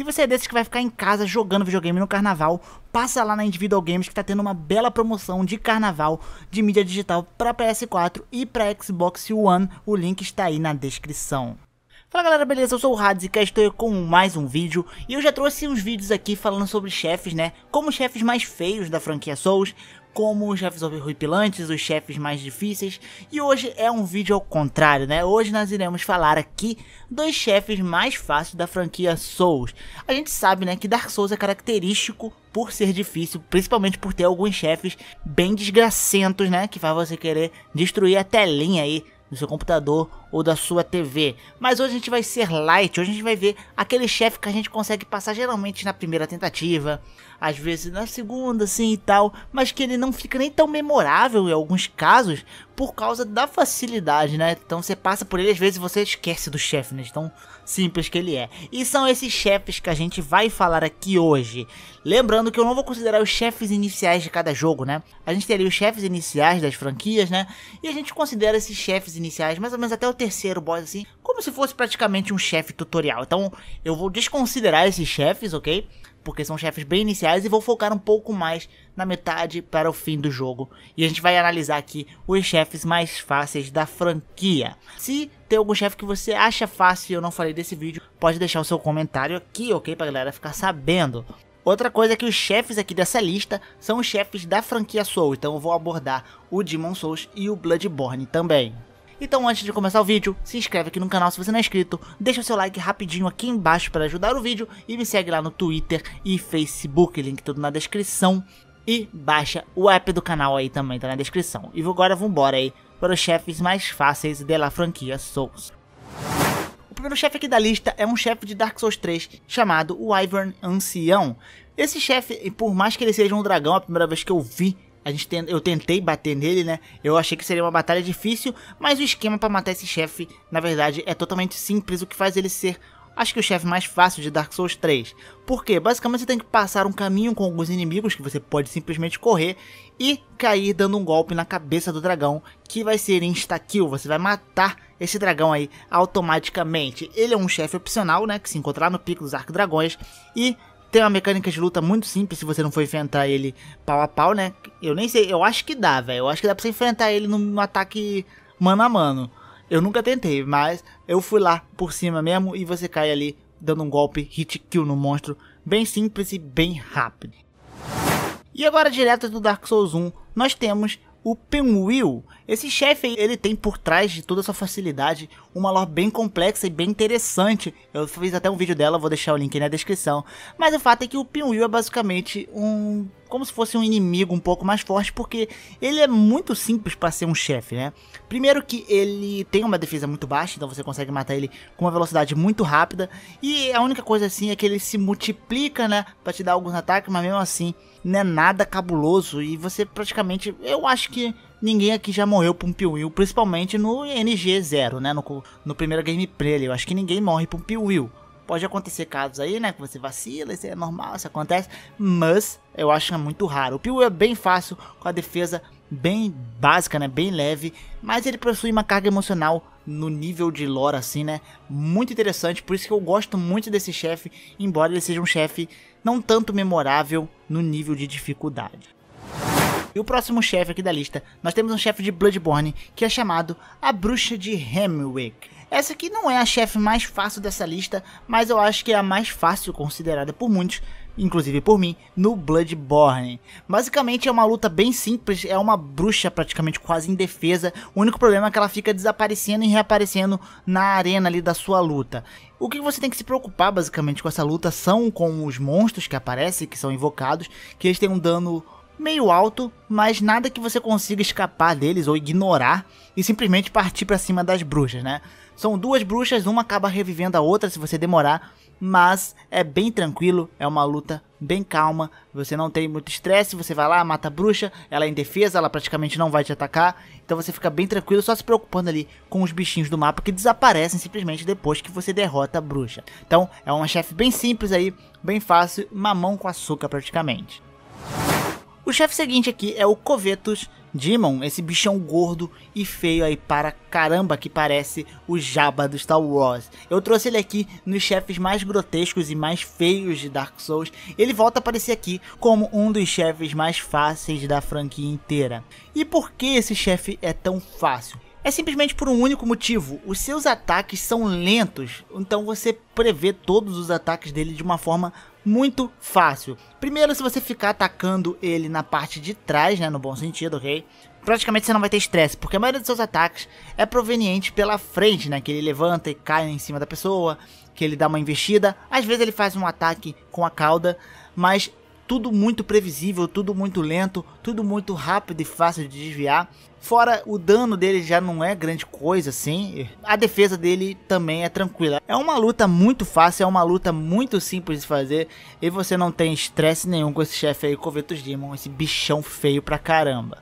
Se você é desses que vai ficar em casa jogando videogame no carnaval, passa lá na Individual Games que tá tendo uma bela promoção de carnaval de mídia digital para PS4 e para Xbox One. O link está aí na descrição. Fala galera, beleza? Eu sou o Hades e cá estou com mais um vídeo e eu já trouxe uns vídeos aqui falando sobre chefes, né? Como chefes mais feios da franquia Souls, como os chefes horripilantes, os chefes mais difíceis. E hoje é um vídeo ao contrário, né? Hoje nós iremos falar aqui dos chefes mais fáceis da franquia Souls. A gente sabe, né, que Dark Souls é característico por ser difícil, principalmente por ter alguns chefes bem desgracentos, né, que faz você querer destruir a telinha aí do seu computador ou da sua TV. Mas hoje a gente vai ser light, hoje a gente vai ver aquele chefe que a gente consegue passar geralmente na primeira tentativa, às vezes na segunda, assim e tal, mas que ele não fica nem tão memorável em alguns casos por causa da facilidade, né? Então você passa por ele, às vezes você esquece do chefe, né? Então simples que ele é. E são esses chefes que a gente vai falar aqui hoje. Lembrando que eu não vou considerar os chefes iniciais de cada jogo, né? A gente tem os chefes iniciais das franquias, né? E a gente considera esses chefes iniciais mais ou menos até o terceiro boss, assim, como se fosse praticamente um chefe tutorial. Então, eu vou desconsiderar esses chefes, ok? Porque são chefes bem iniciais e vou focar um pouco mais na metade para o fim do jogo. E a gente vai analisar aqui os chefes mais fáceis da franquia. Se tem algum chefe que você acha fácil e eu não falei desse vídeo, pode deixar o seu comentário aqui, ok? Pra galera ficar sabendo. Outra coisa é que os chefes aqui dessa lista são os chefes da franquia Soul, então eu vou abordar o Demon Souls e o Bloodborne também. Então antes de começar o vídeo, se inscreve aqui no canal se você não é inscrito, deixa o seu like rapidinho aqui embaixo para ajudar o vídeo e me segue lá no Twitter e Facebook, link tudo na descrição. E baixa o app do canal aí também, tá na descrição. E agora vambora aí para os chefes mais fáceis da franquia Souls. O primeiro chefe aqui da lista é um chefe de Dark Souls 3 chamado o Wyvern Ancião. Esse chefe, por mais que ele seja um dragão, a primeira vez que eu vi a gente tem, eu tentei bater nele, né? Eu achei que seria uma batalha difícil, mas o esquema para matar esse chefe, na verdade, é totalmente simples, o que faz ele ser acho que o chefe mais fácil de Dark Souls 3. Porque basicamente você tem que passar um caminho com alguns inimigos que você pode simplesmente correr e cair dando um golpe na cabeça do dragão, que vai ser insta-kill, você vai matar esse dragão aí automaticamente. Ele é um chefe opcional, né, que se lá no Pico dos Arco Dragões e tem uma mecânica de luta muito simples se você não for enfrentar ele pau a pau, né? Eu nem sei, eu acho que dá, velho. Eu acho que dá pra você enfrentar ele num ataque mano a mano. Eu nunca tentei, mas eu fui lá por cima mesmo e você cai ali dando um golpe hit kill no monstro, bem simples e bem rápido. E agora direto do Dark Souls 1, nós temos o Pinwheel, esse chefe ele tem por trás de toda essa facilidade uma lore bem complexa e bem interessante. Eu fiz até um vídeo dela, vou deixar o link aí na descrição. Mas o fato é que o Pinwheel é basicamente um como se fosse um inimigo um pouco mais forte, porque ele é muito simples para ser um chefe, né? Primeiro que ele tem uma defesa muito baixa, então você consegue matar ele com uma velocidade muito rápida, e a única coisa assim é que ele se multiplica, né, para te dar alguns ataques, mas mesmo assim não é nada cabuloso e você praticamente, eu acho que ninguém aqui já morreu para um Piwil, principalmente no NG0, né, no, no primeiro gameplay, eu acho que ninguém morre para um Piwil. Pode acontecer casos aí, né, que você vacila, isso é normal, isso acontece, mas eu acho que é muito raro. O Piwil é bem fácil com a defesa bem básica, né? Bem leve, mas ele possui uma carga emocional no nível de lore, assim, né? Muito interessante, por isso que eu gosto muito desse chefe, embora ele seja um chefe não tanto memorável no nível de dificuldade. E o próximo chefe aqui da lista, nós temos um chefe de Bloodborne, que é chamado a Bruxa de Hemwick. Essa aqui não é a chefe mais fácil dessa lista, mas eu acho que é a mais fácil considerada por muitos, inclusive por mim, no Bloodborne. Basicamente é uma luta bem simples, é uma bruxa praticamente quase indefesa. O único problema é que ela fica desaparecendo e reaparecendo na arena ali da sua luta. O que você tem que se preocupar basicamente com essa luta são com os monstros que aparecem, que são invocados, que eles têm um dano meio alto, mas nada que você consiga escapar deles ou ignorar e simplesmente partir para cima das bruxas, né? São duas bruxas, uma acaba revivendo a outra se você demorar mas é bem tranquilo, é uma luta bem calma, você não tem muito estresse, você vai lá, mata a bruxa, ela é indefesa, ela praticamente não vai te atacar, então você fica bem tranquilo, só se preocupando ali com os bichinhos do mapa que desaparecem simplesmente depois que você derrota a bruxa. Então é uma chefe bem simples aí, bem fácil, mamão com açúcar praticamente. O chefe seguinte aqui é o Covetus Demon, esse bichão gordo e feio aí para caramba que parece o Jabba do Star Wars. Eu trouxe ele aqui nos chefes mais grotescos e mais feios de Dark Souls. Ele volta a aparecer aqui como um dos chefes mais fáceis da franquia inteira. E por que esse chefe é tão fácil? É simplesmente por um único motivo: os seus ataques são lentos, então você prevê todos os ataques dele de uma forma muito fácil. Primeiro, se você ficar atacando ele na parte de trás, né, no bom sentido, ok? Praticamente você não vai ter estresse, porque a maioria dos seus ataques é proveniente pela frente, né? Que ele levanta e cai em cima da pessoa, que ele dá uma investida. Às vezes ele faz um ataque com a cauda, mas tudo muito previsível, tudo muito lento, tudo muito rápido e fácil de desviar. Fora o dano dele já não é grande coisa assim, a defesa dele também é tranquila. É uma luta muito fácil, é uma luta muito simples de fazer e você não tem estresse nenhum com esse chefe aí, Covetus Demon, esse bichão feio pra caramba.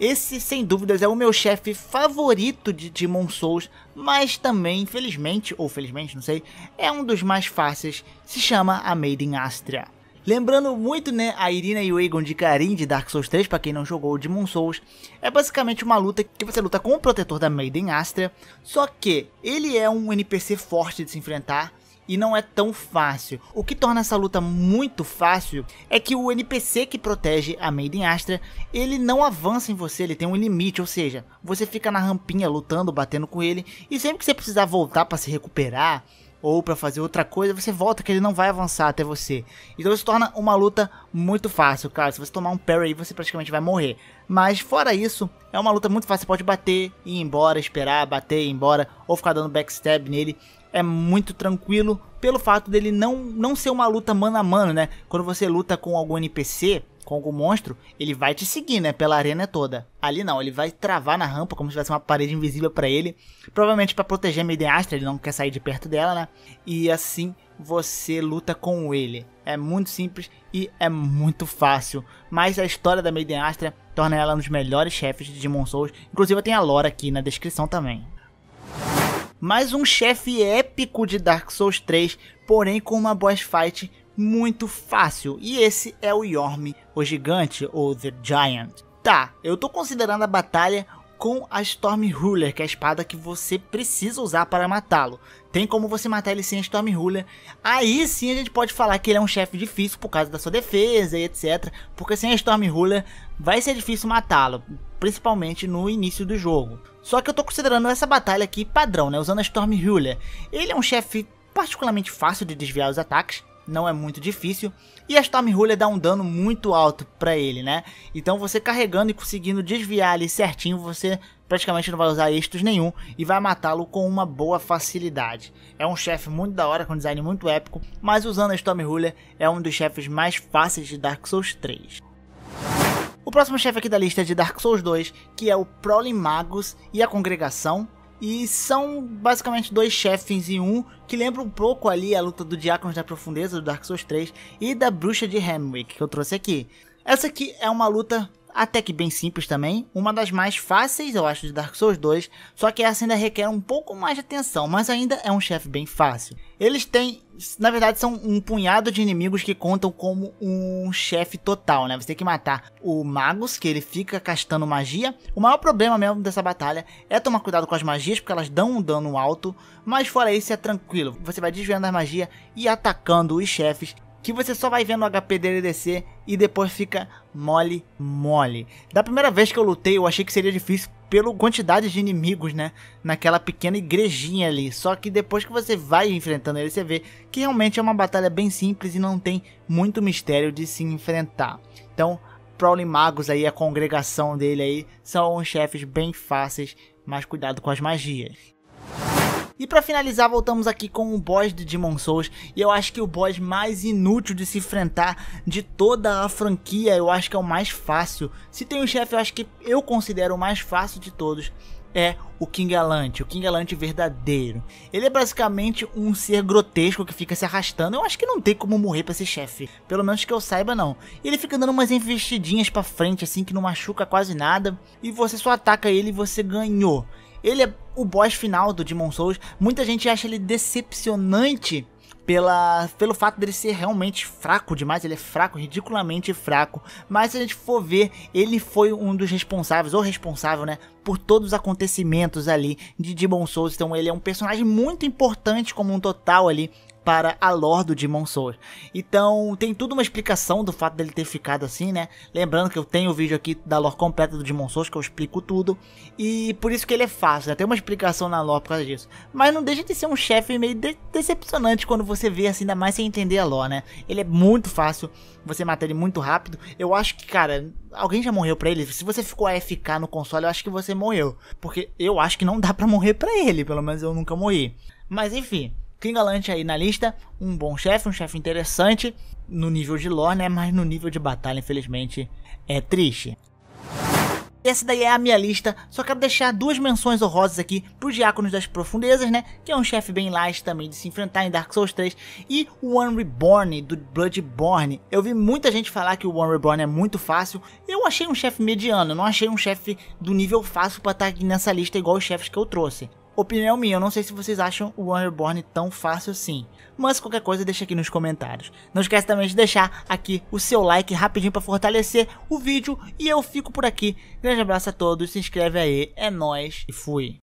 Esse, sem dúvidas, é o meu chefe favorito de Demon Souls, mas também, infelizmente, ou felizmente, não sei, é um dos mais fáceis, se chama a Maiden Astria. Lembrando muito, né, a Irina e o Egon de Karin de Dark Souls 3, para quem não jogou o Demon Souls, é basicamente uma luta que você luta com o protetor da Maiden Astra, só que ele é um NPC forte de se enfrentar e não é tão fácil. O que torna essa luta muito fácil é que o NPC que protege a Maiden Astra, ele não avança em você, ele tem um limite, ou seja, você fica na rampinha lutando, batendo com ele, e sempre que você precisar voltar para se recuperar, ou para fazer outra coisa, você volta que ele não vai avançar até você. Então isso torna uma luta muito fácil, cara. Se você tomar um parry aí, você praticamente vai morrer. Mas fora isso, é uma luta muito fácil. Você pode bater e ir embora, esperar, bater e ir embora, ou ficar dando backstab nele. É muito tranquilo pelo fato dele não, não ser uma luta mano a mano, né? Quando você luta com algum NPC, com o monstro, ele vai te seguir, né? Pela arena toda. Ali não, ele vai travar na rampa como se tivesse uma parede invisível para ele. Provavelmente para proteger a Astra ele não quer sair de perto dela, né? E assim você luta com ele. É muito simples e é muito fácil. Mas a história da Maiden Astra torna ela um dos melhores chefes de Demon Souls. Inclusive tem a lore aqui na descrição também. Mais um chefe épico de Dark Souls 3, porém com uma boss fight muito fácil. E esse é o Yorm, o gigante, ou The Giant. Tá, eu tô considerando a batalha com a Storm Ruler, que é a espada que você precisa usar para matá-lo. Tem como você matar ele sem a Storm Ruler. Aí sim a gente pode falar que ele é um chefe difícil por causa da sua defesa e etc. Porque sem a Storm Ruler vai ser difícil matá-lo, principalmente no início do jogo. Só que eu estou considerando essa batalha aqui padrão, né? Usando a Storm Ruler. Ele é um chefe particularmente fácil de desviar os ataques não é muito difícil. E a Storm Ruler dá um dano muito alto para ele, né? Então você carregando e conseguindo desviar ali certinho, você praticamente não vai usar extras nenhum e vai matá-lo com uma boa facilidade. É um chefe muito da hora, com design muito épico, mas usando a Storm Ruler é um dos chefes mais fáceis de Dark Souls 3. O próximo chefe aqui da lista é de Dark Souls 2, que é o Prolimagus e a Congregação, e são basicamente dois chefes em um, que lembra um pouco ali a luta do Diáconos da Profundeza, do Dark Souls 3, e da Bruxa de Hemwick, que eu trouxe aqui. Essa aqui é uma luta até que bem simples também, uma das mais fáceis, eu acho, de Dark Souls 2, só que essa ainda requer um pouco mais de atenção, mas ainda é um chefe bem fácil. Eles têm, na verdade, são um punhado de inimigos que contam como um chefe total, né? Você tem que matar o Magus, que ele fica castando magia. O maior problema mesmo dessa batalha é tomar cuidado com as magias, porque elas dão um dano alto, mas fora isso é tranquilo. Você vai desviando as magias e atacando os chefes que você só vai ver no HP dele descer e depois fica mole, mole. Da primeira vez que eu lutei, eu achei que seria difícil pela quantidade de inimigos, né? Naquela pequena igrejinha ali. Só que depois que você vai enfrentando ele, você vê que realmente é uma batalha bem simples e não tem muito mistério de se enfrentar. Então, Prowling Magos aí, a congregação dele aí, são chefes bem fáceis, mas cuidado com as magias. E para finalizar, voltamos aqui com o boss de Demon Souls, e eu acho que o boss mais inútil de se enfrentar de toda a franquia, eu acho que é o mais fácil. Se tem um chefe, eu acho que eu considero o mais fácil de todos, é o King Alante, o King Alante verdadeiro. Ele é basicamente um ser grotesco que fica se arrastando. Eu acho que não tem como morrer para esse chefe, pelo menos que eu saiba não. E ele fica dando umas investidinhas para frente assim que não machuca quase nada e você só ataca ele e você ganhou. Ele é o boss final do Demon Souls. Muita gente acha ele decepcionante pela, pelo fato dele ser realmente fraco demais, ele é fraco, ridiculamente fraco. Mas se a gente for ver, ele foi um dos responsáveis, ou responsável, né? Por todos os acontecimentos ali de Demon Souls. Então ele é um personagem muito importante como um total ali para a lore do Demon Souls. Então, tem tudo uma explicação do fato dele ter ficado assim, né? Lembrando que eu tenho o vídeo aqui da lore completa do Demon Souls, que eu explico tudo. E por isso que ele é fácil, né? Tem uma explicação na lore por causa disso. Mas não deixa de ser um chefe meio de decepcionante quando você vê, assim, ainda mais sem entender a lore, né? Ele é muito fácil, você mata ele muito rápido. Eu acho que, cara, alguém já morreu pra ele? Se você ficou AFK no console, eu acho que você morreu. Porque eu acho que não dá pra morrer pra ele, pelo menos eu nunca morri. Mas enfim, King Galante aí na lista, um bom chefe, um chefe interessante no nível de lore, né? Mas no nível de batalha, infelizmente, é triste. Essa daí é a minha lista, só quero deixar duas menções honrosas aqui pro Diáconos das Profundezas, né? Que é um chefe bem light também de se enfrentar em Dark Souls 3. E o One Reborn, do Bloodborne. Eu vi muita gente falar que o One Reborn é muito fácil. Eu achei um chefe mediano, não achei um chefe do nível fácil pra estar tá aqui nessa lista igual os chefes que eu trouxe. Opinião minha, eu não sei se vocês acham o Unreborn tão fácil assim. Mas qualquer coisa deixa aqui nos comentários. Não esquece também de deixar aqui o seu like rapidinho para fortalecer o vídeo. E eu fico por aqui. Grande abraço a todos, se inscreve aí, é nóis e fui.